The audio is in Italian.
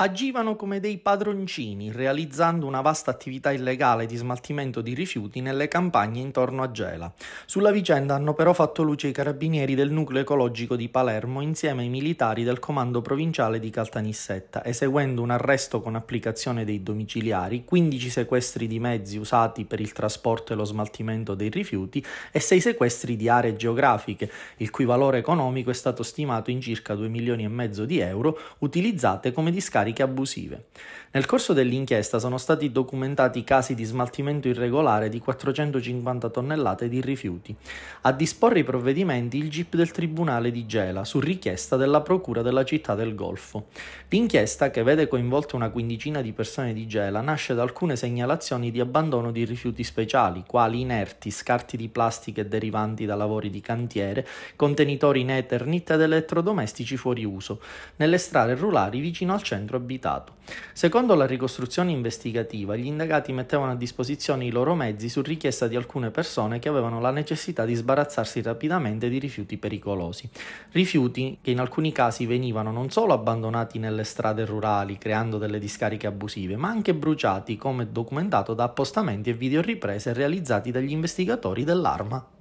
agivano come dei padroncini, realizzando una vasta attività illegale di smaltimento di rifiuti nelle campagne intorno a Gela. Sulla vicenda hanno però fatto luce i carabinieri del nucleo ecologico di Palermo insieme ai militari del comando provinciale di Caltanissetta, eseguendo un arresto con applicazione dei domiciliari, 15 sequestri di mezzi usati per il trasporto e lo smaltimento dei rifiuti e 6 sequestri di aree geografiche, il cui valore economico è stato stimato in circa 2 milioni e mezzo di euro, utilizzate come discariche discariche abusive. Nel corso dell'inchiesta sono stati documentati casi di smaltimento irregolare di 450 tonnellate di rifiuti. A disporre i provvedimenti il GIP del Tribunale di Gela, su richiesta della Procura della città del Golfo. L'inchiesta, che vede coinvolte una quindicina di persone di Gela, nasce da alcune segnalazioni di abbandono di rifiuti speciali, quali inerti, scarti di plastiche derivanti da lavori di cantiere, contenitori in eternit ed elettrodomestici fuori uso, nelle strade rurali vicino al centro abitato. Secondo la ricostruzione investigativa, gli indagati mettevano a disposizione i loro mezzi su richiesta di alcune persone che avevano la necessità di sbarazzarsi rapidamente di rifiuti pericolosi. Rifiuti che in alcuni casi venivano non solo abbandonati nelle strade rurali, creando delle discariche abusive, ma anche bruciati, come documentato da appostamenti e videoriprese realizzati dagli investigatori dell'arma.